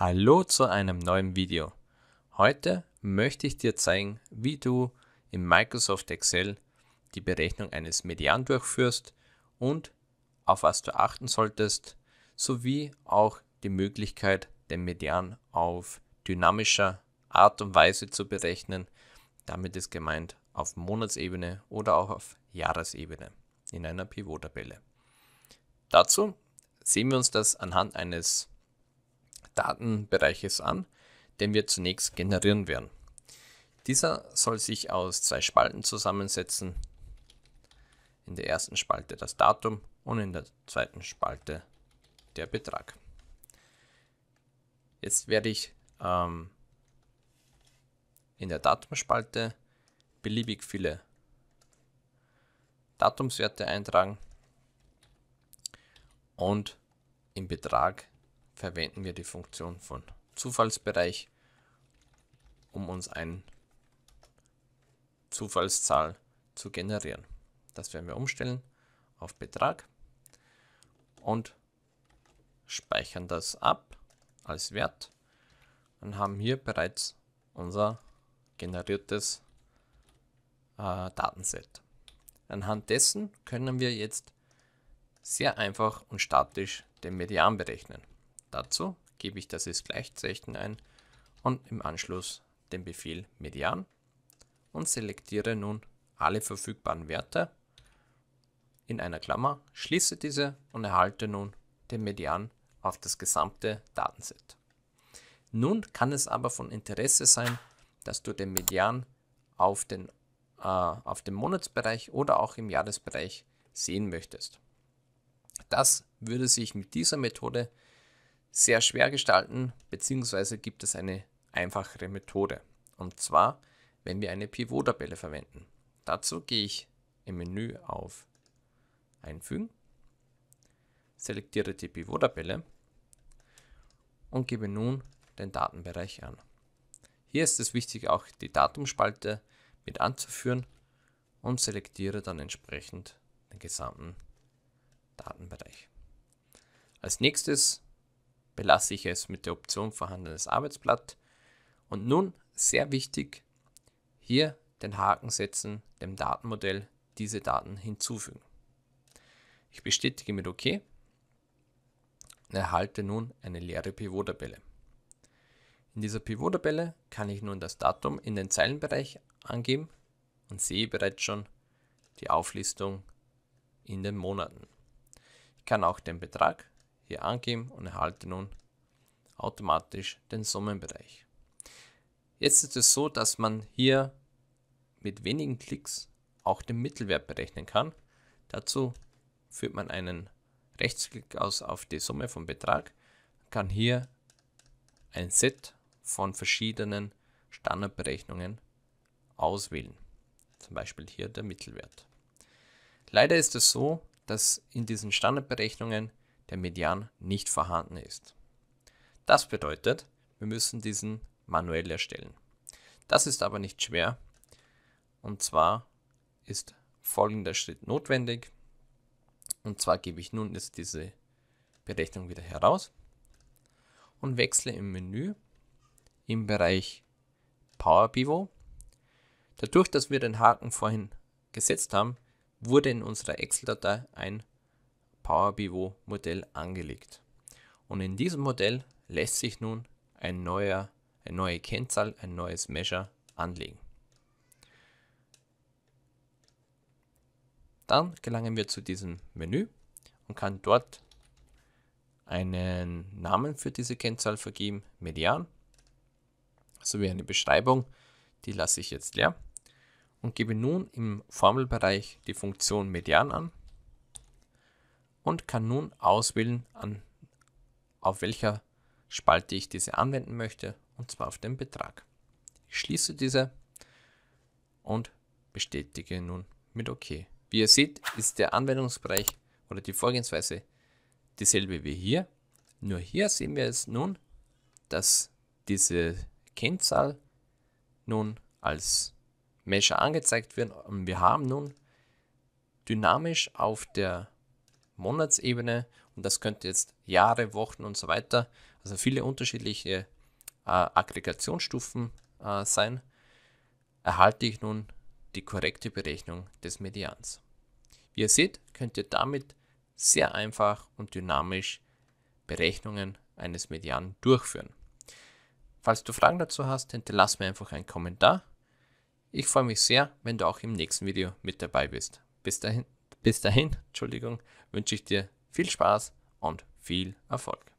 Hallo zu einem neuen Video. Heute möchte ich dir zeigen, wie du in Microsoft Excel die Berechnung eines Median durchführst und auf was du achten solltest, sowie auch die Möglichkeit, den Median auf dynamischer Art und Weise zu berechnen. Damit ist gemeint auf Monatsebene oder auch auf Jahresebene in einer Pivot-Tabelle. Dazu sehen wir uns das anhand eines Datenbereiches an, den wir zunächst generieren werden. Dieser soll sich aus zwei Spalten zusammensetzen. In der ersten Spalte das Datum und in der zweiten Spalte der Betrag. Jetzt werde ich ähm, in der Datumspalte beliebig viele Datumswerte eintragen und im Betrag verwenden wir die Funktion von Zufallsbereich, um uns eine Zufallszahl zu generieren. Das werden wir umstellen auf Betrag und speichern das ab als Wert und haben hier bereits unser generiertes äh, Datenset. Anhand dessen können wir jetzt sehr einfach und statisch den Median berechnen. Dazu gebe ich das ist Gleichzeichen ein und im Anschluss den Befehl Median und selektiere nun alle verfügbaren Werte in einer Klammer, schließe diese und erhalte nun den Median auf das gesamte Datenset. Nun kann es aber von Interesse sein, dass du den Median auf den, äh, auf den Monatsbereich oder auch im Jahresbereich sehen möchtest. Das würde sich mit dieser Methode sehr schwer gestalten, beziehungsweise gibt es eine einfachere Methode. Und zwar, wenn wir eine Pivot-Tabelle verwenden. Dazu gehe ich im Menü auf Einfügen, selektiere die Pivot-Tabelle und gebe nun den Datenbereich an. Hier ist es wichtig, auch die Datumspalte mit anzuführen und selektiere dann entsprechend den gesamten Datenbereich. Als nächstes belasse ich es mit der Option vorhandenes Arbeitsblatt. Und nun, sehr wichtig, hier den Haken setzen, dem Datenmodell diese Daten hinzufügen. Ich bestätige mit OK und erhalte nun eine leere Pivot-Tabelle. In dieser Pivot-Tabelle kann ich nun das Datum in den Zeilenbereich angeben und sehe bereits schon die Auflistung in den Monaten. Ich kann auch den Betrag hier angeben und erhalte nun automatisch den Summenbereich. Jetzt ist es so, dass man hier mit wenigen Klicks auch den Mittelwert berechnen kann. Dazu führt man einen Rechtsklick aus auf die Summe vom Betrag, kann hier ein Set von verschiedenen Standardberechnungen auswählen. Zum Beispiel hier der Mittelwert. Leider ist es so, dass in diesen Standardberechnungen der Median nicht vorhanden ist. Das bedeutet, wir müssen diesen manuell erstellen. Das ist aber nicht schwer. Und zwar ist folgender Schritt notwendig. Und zwar gebe ich nun jetzt diese Berechnung wieder heraus und wechsle im Menü im Bereich Power Pivot. Dadurch, dass wir den Haken vorhin gesetzt haben, wurde in unserer Excel-Datei ein Power Pivot Modell angelegt. Und in diesem Modell lässt sich nun ein neuer, eine neue Kennzahl, ein neues Measure anlegen. Dann gelangen wir zu diesem Menü und kann dort einen Namen für diese Kennzahl vergeben, Median, sowie eine Beschreibung, die lasse ich jetzt leer und gebe nun im Formelbereich die Funktion Median an und kann nun auswählen, an, auf welcher Spalte ich diese anwenden möchte, und zwar auf den Betrag. Ich schließe diese und bestätige nun mit OK. Wie ihr seht, ist der Anwendungsbereich oder die Vorgehensweise dieselbe wie hier. Nur hier sehen wir es nun, dass diese Kennzahl nun als Measure angezeigt wird. Und wir haben nun dynamisch auf der Monatsebene und das könnte jetzt Jahre, Wochen und so weiter, also viele unterschiedliche äh, Aggregationsstufen äh, sein, erhalte ich nun die korrekte Berechnung des Medians. Wie ihr seht, könnt ihr damit sehr einfach und dynamisch Berechnungen eines Median durchführen. Falls du Fragen dazu hast, hinterlass mir einfach einen Kommentar. Ich freue mich sehr, wenn du auch im nächsten Video mit dabei bist. Bis dahin, bis dahin Entschuldigung, wünsche ich dir viel Spaß und viel Erfolg.